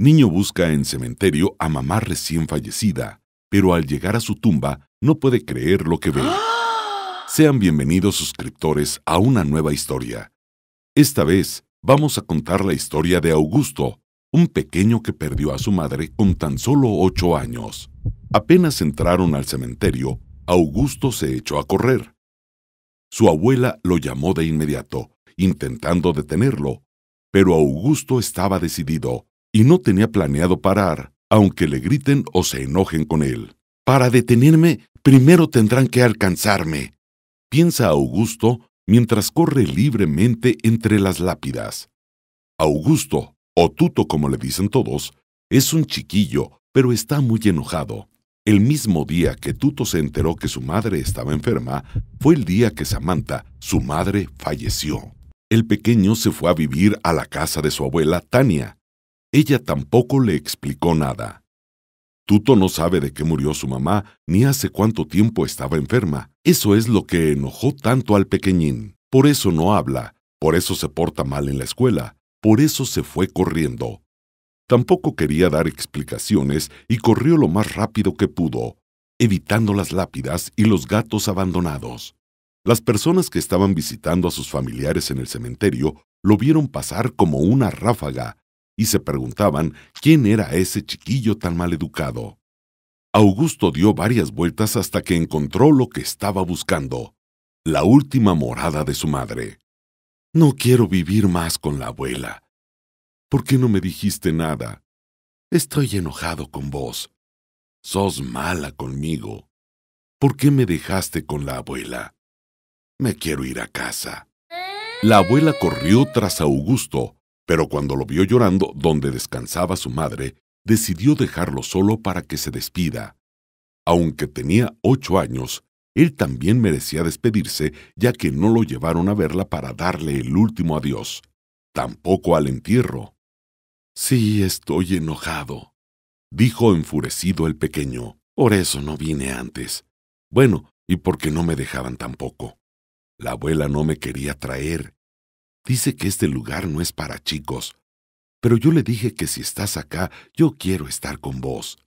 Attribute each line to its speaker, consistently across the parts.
Speaker 1: Niño busca en cementerio a mamá recién fallecida, pero al llegar a su tumba no puede creer lo que ve. Sean bienvenidos suscriptores a una nueva historia. Esta vez vamos a contar la historia de Augusto, un pequeño que perdió a su madre con tan solo ocho años. Apenas entraron al cementerio, Augusto se echó a correr. Su abuela lo llamó de inmediato, intentando detenerlo, pero Augusto estaba decidido y no tenía planeado parar, aunque le griten o se enojen con él. Para detenerme, primero tendrán que alcanzarme, piensa Augusto mientras corre libremente entre las lápidas. Augusto, o Tuto como le dicen todos, es un chiquillo, pero está muy enojado. El mismo día que Tuto se enteró que su madre estaba enferma, fue el día que Samantha, su madre, falleció. El pequeño se fue a vivir a la casa de su abuela Tania, ella tampoco le explicó nada. Tuto no sabe de qué murió su mamá ni hace cuánto tiempo estaba enferma. Eso es lo que enojó tanto al pequeñín. Por eso no habla, por eso se porta mal en la escuela, por eso se fue corriendo. Tampoco quería dar explicaciones y corrió lo más rápido que pudo, evitando las lápidas y los gatos abandonados. Las personas que estaban visitando a sus familiares en el cementerio lo vieron pasar como una ráfaga y se preguntaban quién era ese chiquillo tan mal educado. Augusto dio varias vueltas hasta que encontró lo que estaba buscando, la última morada de su madre. No quiero vivir más con la abuela. ¿Por qué no me dijiste nada? Estoy enojado con vos. Sos mala conmigo. ¿Por qué me dejaste con la abuela? Me quiero ir a casa. La abuela corrió tras Augusto pero cuando lo vio llorando donde descansaba su madre, decidió dejarlo solo para que se despida. Aunque tenía ocho años, él también merecía despedirse ya que no lo llevaron a verla para darle el último adiós, tampoco al entierro. Sí, estoy enojado, dijo enfurecido el pequeño. Por eso no vine antes. Bueno, y porque no me dejaban tampoco. La abuela no me quería traer, Dice que este lugar no es para chicos, pero yo le dije que si estás acá, yo quiero estar con vos.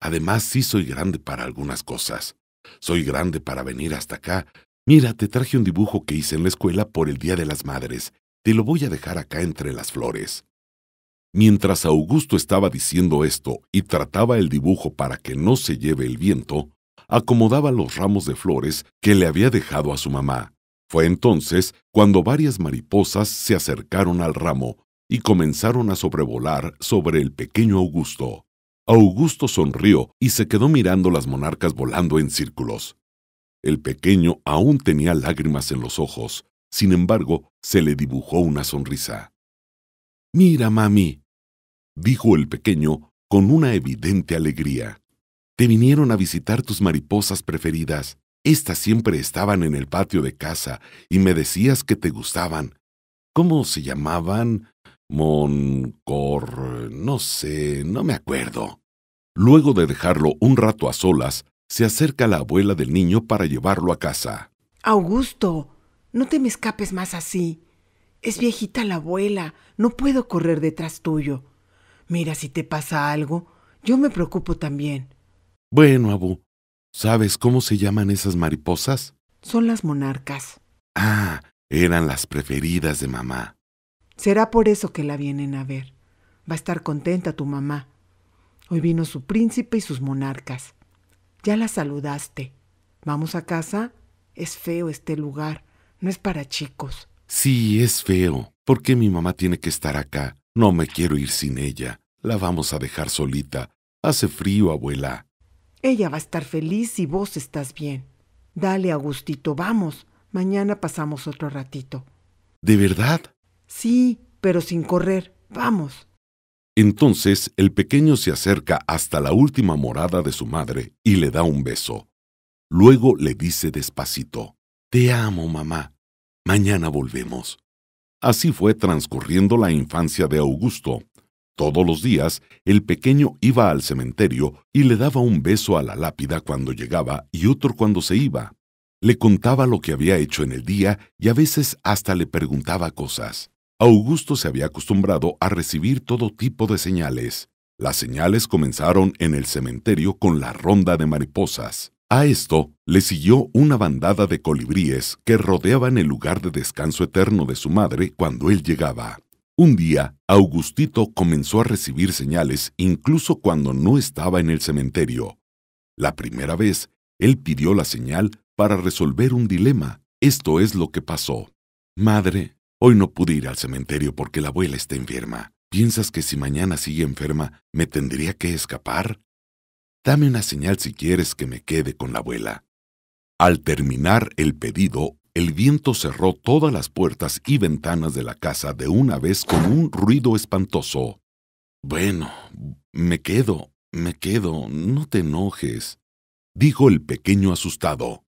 Speaker 1: Además, sí soy grande para algunas cosas. Soy grande para venir hasta acá. Mira, te traje un dibujo que hice en la escuela por el Día de las Madres. Te lo voy a dejar acá entre las flores. Mientras Augusto estaba diciendo esto y trataba el dibujo para que no se lleve el viento, acomodaba los ramos de flores que le había dejado a su mamá. Fue entonces cuando varias mariposas se acercaron al ramo y comenzaron a sobrevolar sobre el pequeño Augusto. Augusto sonrió y se quedó mirando las monarcas volando en círculos. El pequeño aún tenía lágrimas en los ojos, sin embargo, se le dibujó una sonrisa. Mira, mami, dijo el pequeño con una evidente alegría. Te vinieron a visitar tus mariposas preferidas. Estas siempre estaban en el patio de casa y me decías que te gustaban. ¿Cómo se llamaban? Moncor... no sé, no me acuerdo. Luego de dejarlo un rato a solas, se acerca la abuela del niño para llevarlo a casa.
Speaker 2: Augusto, no te me escapes más así. Es viejita la abuela, no puedo correr detrás tuyo. Mira, si te pasa algo, yo me preocupo también.
Speaker 1: Bueno, Abu, ¿Sabes cómo se llaman esas mariposas?
Speaker 2: Son las monarcas.
Speaker 1: Ah, eran las preferidas de mamá.
Speaker 2: Será por eso que la vienen a ver. Va a estar contenta tu mamá. Hoy vino su príncipe y sus monarcas. Ya la saludaste. ¿Vamos a casa? Es feo este lugar. No es para chicos.
Speaker 1: Sí, es feo. ¿Por qué mi mamá tiene que estar acá? No me quiero ir sin ella. La vamos a dejar solita. Hace frío, abuela.
Speaker 2: Ella va a estar feliz si vos estás bien. Dale, Agustito, vamos. Mañana pasamos otro ratito. ¿De verdad? Sí, pero sin correr. Vamos.
Speaker 1: Entonces el pequeño se acerca hasta la última morada de su madre y le da un beso. Luego le dice despacito, Te amo, mamá. Mañana volvemos. Así fue transcurriendo la infancia de Augusto, todos los días, el pequeño iba al cementerio y le daba un beso a la lápida cuando llegaba y otro cuando se iba. Le contaba lo que había hecho en el día y a veces hasta le preguntaba cosas. Augusto se había acostumbrado a recibir todo tipo de señales. Las señales comenzaron en el cementerio con la ronda de mariposas. A esto le siguió una bandada de colibríes que rodeaban el lugar de descanso eterno de su madre cuando él llegaba. Un día, Augustito comenzó a recibir señales incluso cuando no estaba en el cementerio. La primera vez, él pidió la señal para resolver un dilema. Esto es lo que pasó. Madre, hoy no pude ir al cementerio porque la abuela está enferma. ¿Piensas que si mañana sigue enferma, me tendría que escapar? Dame una señal si quieres que me quede con la abuela. Al terminar el pedido, el viento cerró todas las puertas y ventanas de la casa de una vez con un ruido espantoso. Bueno, me quedo, me quedo, no te enojes, dijo el pequeño asustado.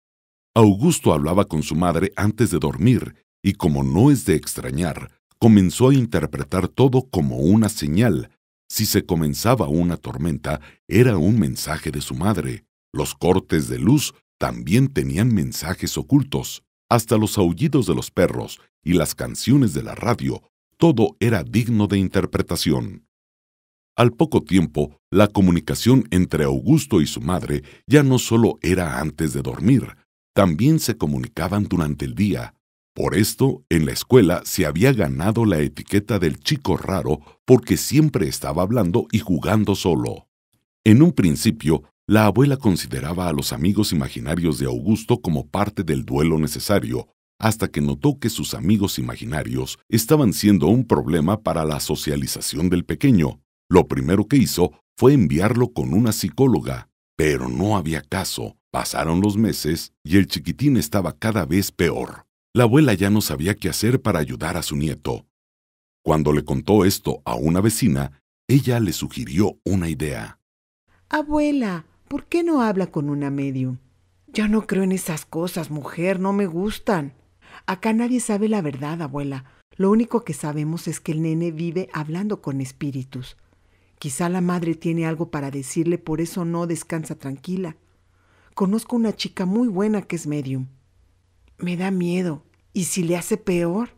Speaker 1: Augusto hablaba con su madre antes de dormir, y como no es de extrañar, comenzó a interpretar todo como una señal. Si se comenzaba una tormenta, era un mensaje de su madre. Los cortes de luz también tenían mensajes ocultos hasta los aullidos de los perros y las canciones de la radio, todo era digno de interpretación. Al poco tiempo, la comunicación entre Augusto y su madre ya no solo era antes de dormir, también se comunicaban durante el día. Por esto, en la escuela se había ganado la etiqueta del chico raro porque siempre estaba hablando y jugando solo. En un principio, la abuela consideraba a los amigos imaginarios de Augusto como parte del duelo necesario, hasta que notó que sus amigos imaginarios estaban siendo un problema para la socialización del pequeño. Lo primero que hizo fue enviarlo con una psicóloga, pero no había caso. Pasaron los meses y el chiquitín estaba cada vez peor. La abuela ya no sabía qué hacer para ayudar a su nieto. Cuando le contó esto a una vecina, ella le sugirió una idea.
Speaker 2: Abuela, ¿Por qué no habla con una medium? Yo no creo en esas cosas, mujer, no me gustan. Acá nadie sabe la verdad, abuela. Lo único que sabemos es que el nene vive hablando con espíritus. Quizá la madre tiene algo para decirle, por eso no descansa tranquila. Conozco una chica muy buena que es medium. Me da miedo. ¿Y si le hace peor?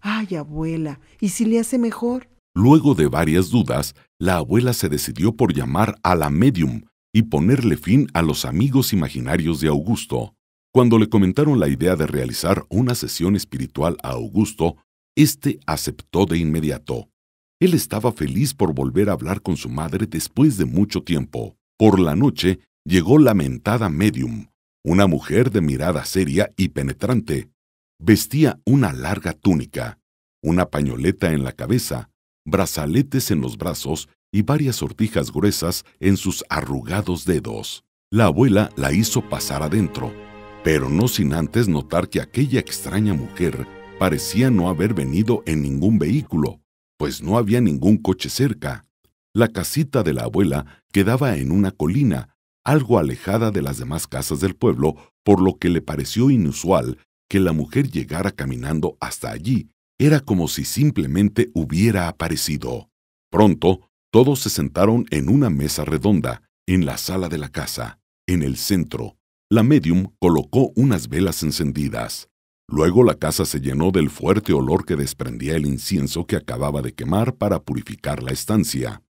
Speaker 2: Ay, abuela, ¿y si le hace mejor?
Speaker 1: Luego de varias dudas, la abuela se decidió por llamar a la medium y ponerle fin a los amigos imaginarios de Augusto. Cuando le comentaron la idea de realizar una sesión espiritual a Augusto, éste aceptó de inmediato. Él estaba feliz por volver a hablar con su madre después de mucho tiempo. Por la noche llegó la mentada medium, una mujer de mirada seria y penetrante. Vestía una larga túnica, una pañoleta en la cabeza, brazaletes en los brazos y varias sortijas gruesas en sus arrugados dedos. La abuela la hizo pasar adentro, pero no sin antes notar que aquella extraña mujer parecía no haber venido en ningún vehículo, pues no había ningún coche cerca. La casita de la abuela quedaba en una colina, algo alejada de las demás casas del pueblo, por lo que le pareció inusual que la mujer llegara caminando hasta allí. Era como si simplemente hubiera aparecido. Pronto todos se sentaron en una mesa redonda, en la sala de la casa, en el centro. La medium colocó unas velas encendidas. Luego la casa se llenó del fuerte olor que desprendía el incienso que acababa de quemar para purificar la estancia.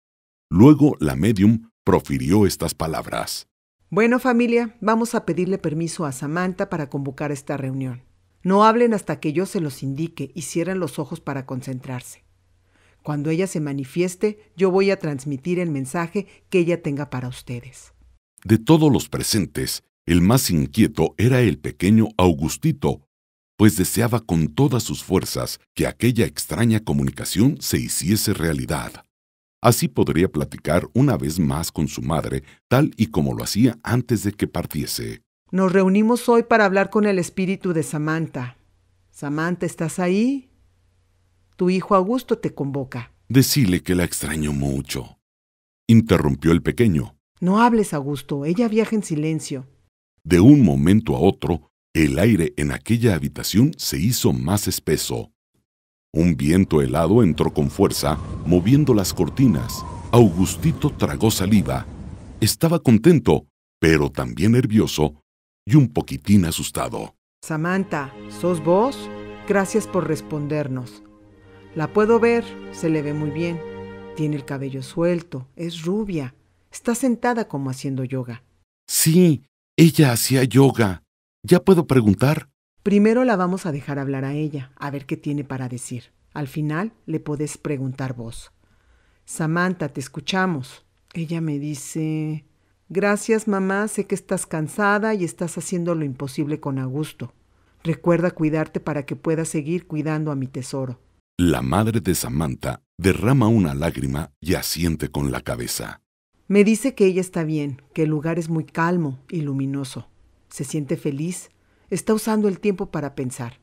Speaker 1: Luego la medium profirió estas palabras.
Speaker 2: Bueno familia, vamos a pedirle permiso a Samantha para convocar esta reunión. No hablen hasta que yo se los indique y cierren los ojos para concentrarse. Cuando ella se manifieste, yo voy a transmitir el mensaje que ella tenga para ustedes.
Speaker 1: De todos los presentes, el más inquieto era el pequeño Augustito, pues deseaba con todas sus fuerzas que aquella extraña comunicación se hiciese realidad. Así podría platicar una vez más con su madre, tal y como lo hacía antes de que partiese.
Speaker 2: Nos reunimos hoy para hablar con el espíritu de Samantha. Samantha, ¿estás ahí? Tu hijo Augusto te convoca.
Speaker 1: Decile que la extraño mucho. Interrumpió el pequeño.
Speaker 2: No hables, Augusto. Ella viaja en silencio.
Speaker 1: De un momento a otro, el aire en aquella habitación se hizo más espeso. Un viento helado entró con fuerza, moviendo las cortinas. Augustito tragó saliva. Estaba contento, pero también nervioso y un poquitín asustado.
Speaker 2: Samantha, ¿sos vos? Gracias por respondernos. La puedo ver, se le ve muy bien. Tiene el cabello suelto, es rubia, está sentada como haciendo yoga.
Speaker 1: Sí, ella hacía yoga. ¿Ya puedo preguntar?
Speaker 2: Primero la vamos a dejar hablar a ella, a ver qué tiene para decir. Al final le podés preguntar vos. Samantha, te escuchamos. Ella me dice, gracias mamá, sé que estás cansada y estás haciendo lo imposible con Augusto. Recuerda cuidarte para que puedas seguir cuidando a mi tesoro.
Speaker 1: La madre de Samantha derrama una lágrima y asiente con la cabeza.
Speaker 2: Me dice que ella está bien, que el lugar es muy calmo y luminoso. Se siente feliz, está usando el tiempo para pensar.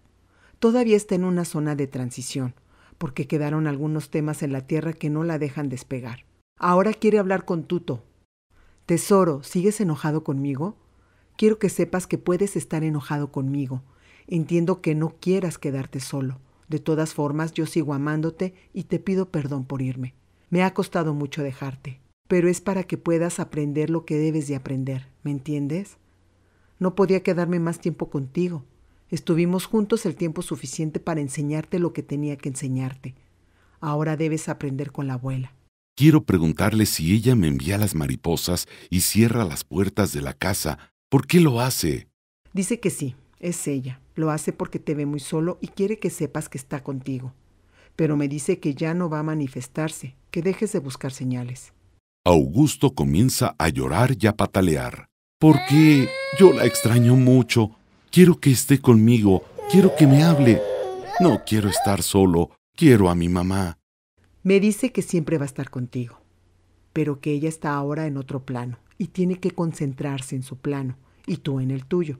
Speaker 2: Todavía está en una zona de transición, porque quedaron algunos temas en la tierra que no la dejan despegar. Ahora quiere hablar con Tuto. Tesoro, ¿sigues enojado conmigo? Quiero que sepas que puedes estar enojado conmigo. Entiendo que no quieras quedarte solo de todas formas, yo sigo amándote y te pido perdón por irme. Me ha costado mucho dejarte, pero es para que puedas aprender lo que debes de aprender, ¿me entiendes? No podía quedarme más tiempo contigo. Estuvimos juntos el tiempo suficiente para enseñarte lo que tenía que enseñarte. Ahora debes aprender con la abuela.
Speaker 1: Quiero preguntarle si ella me envía las mariposas y cierra las puertas de la casa. ¿Por qué lo hace?
Speaker 2: Dice que sí, es ella. Lo hace porque te ve muy solo y quiere que sepas que está contigo. Pero me dice que ya no va a manifestarse, que dejes de buscar señales.
Speaker 1: Augusto comienza a llorar y a patalear. Porque yo la extraño mucho. Quiero que esté conmigo. Quiero que me hable. No quiero estar solo. Quiero a mi mamá.
Speaker 2: Me dice que siempre va a estar contigo, pero que ella está ahora en otro plano y tiene que concentrarse en su plano y tú en el tuyo.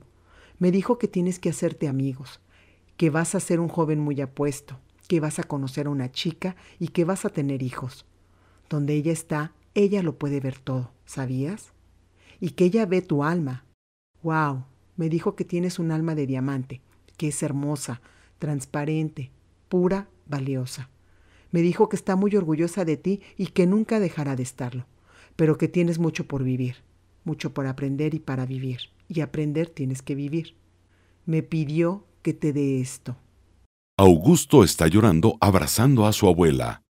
Speaker 2: Me dijo que tienes que hacerte amigos, que vas a ser un joven muy apuesto, que vas a conocer a una chica y que vas a tener hijos. Donde ella está, ella lo puede ver todo, ¿sabías? Y que ella ve tu alma. ¡Wow! Me dijo que tienes un alma de diamante, que es hermosa, transparente, pura, valiosa. Me dijo que está muy orgullosa de ti y que nunca dejará de estarlo, pero que tienes mucho por vivir, mucho por aprender y para vivir y aprender tienes que vivir. Me pidió que te dé esto.
Speaker 1: Augusto está llorando abrazando a su abuela.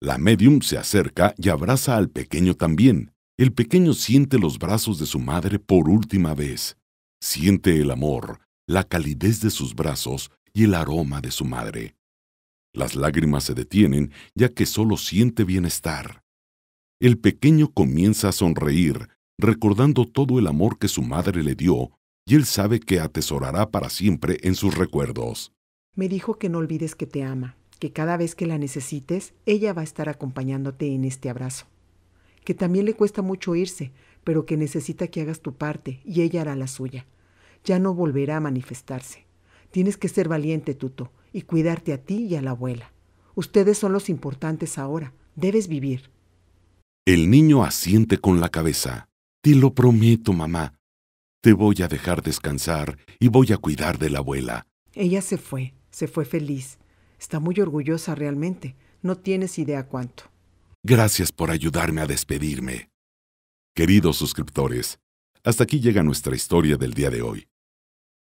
Speaker 1: La medium se acerca y abraza al pequeño también. El pequeño siente los brazos de su madre por última vez. Siente el amor, la calidez de sus brazos y el aroma de su madre. Las lágrimas se detienen ya que solo siente bienestar. El pequeño comienza a sonreír, recordando todo el amor que su madre le dio y él sabe que atesorará para siempre en sus recuerdos.
Speaker 2: Me dijo que no olvides que te ama, que cada vez que la necesites, ella va a estar acompañándote en este abrazo. Que también le cuesta mucho irse, pero que necesita que hagas tu parte y ella hará la suya. Ya no volverá a manifestarse. Tienes que ser valiente, Tuto, y cuidarte a ti y a la abuela. Ustedes son los importantes ahora. Debes vivir.
Speaker 1: El niño asiente con la cabeza. Te lo prometo, mamá. Te voy a dejar descansar y voy a cuidar de la abuela.
Speaker 2: Ella se fue, se fue feliz. Está muy orgullosa realmente. No tienes idea cuánto.
Speaker 1: Gracias por ayudarme a despedirme. Queridos suscriptores, hasta aquí llega nuestra historia del día de hoy.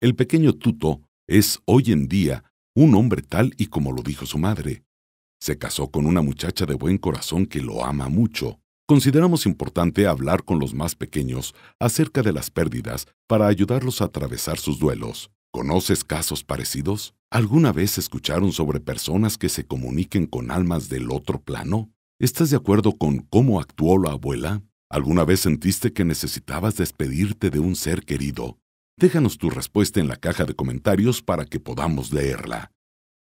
Speaker 1: El pequeño Tuto es hoy en día un hombre tal y como lo dijo su madre. Se casó con una muchacha de buen corazón que lo ama mucho. Consideramos importante hablar con los más pequeños acerca de las pérdidas para ayudarlos a atravesar sus duelos. ¿Conoces casos parecidos? ¿Alguna vez escucharon sobre personas que se comuniquen con almas del otro plano? ¿Estás de acuerdo con cómo actuó la abuela? ¿Alguna vez sentiste que necesitabas despedirte de un ser querido? Déjanos tu respuesta en la caja de comentarios para que podamos leerla.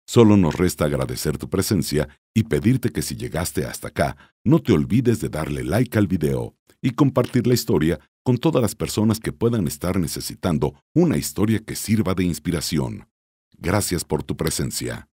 Speaker 1: Solo nos resta agradecer tu presencia y pedirte que si llegaste hasta acá, no te olvides de darle like al video y compartir la historia con todas las personas que puedan estar necesitando una historia que sirva de inspiración. Gracias por tu presencia.